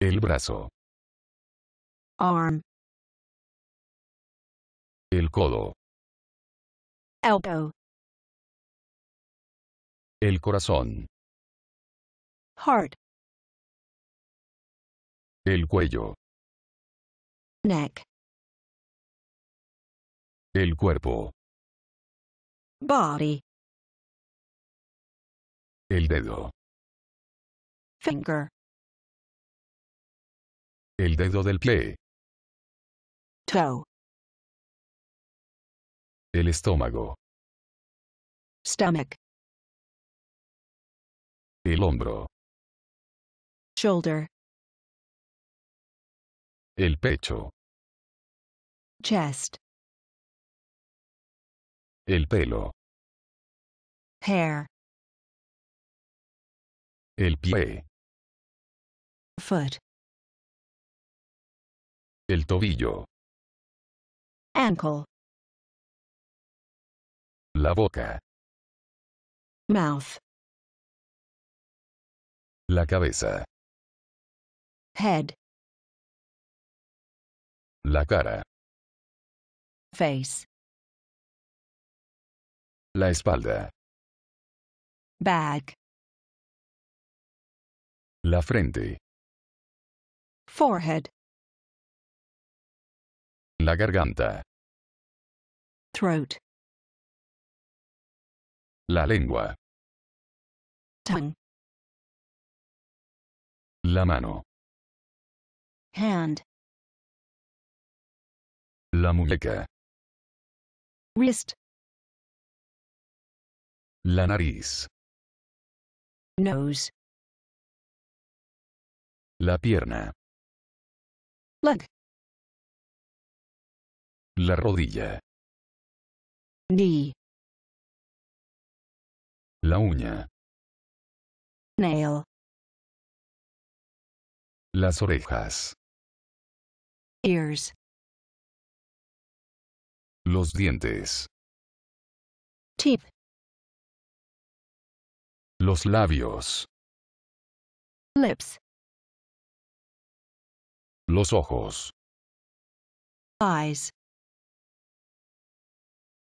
El brazo. Arm. El codo. Elbow. El corazón. Heart. El cuello. Neck. El cuerpo. Body. El dedo. Finger. El dedo del pie. Toe. El estómago. Stomach. El hombro. Shoulder. El pecho. Chest. El pelo. Hair. El pie. Foot. El tobillo. Ankle. La boca. Mouth. La cabeza. Head. La cara. Face. La espalda. Back. La frente. Forehead. La garganta. Throat. La lengua. Tongue. La mano. Hand. La muñeca. Wrist. La nariz. Nose. La pierna. Leg. La rodilla. La uña. Nail. Las orejas. Ears. Los dientes. Teeth. Los labios. Lips. Los ojos. Eyes.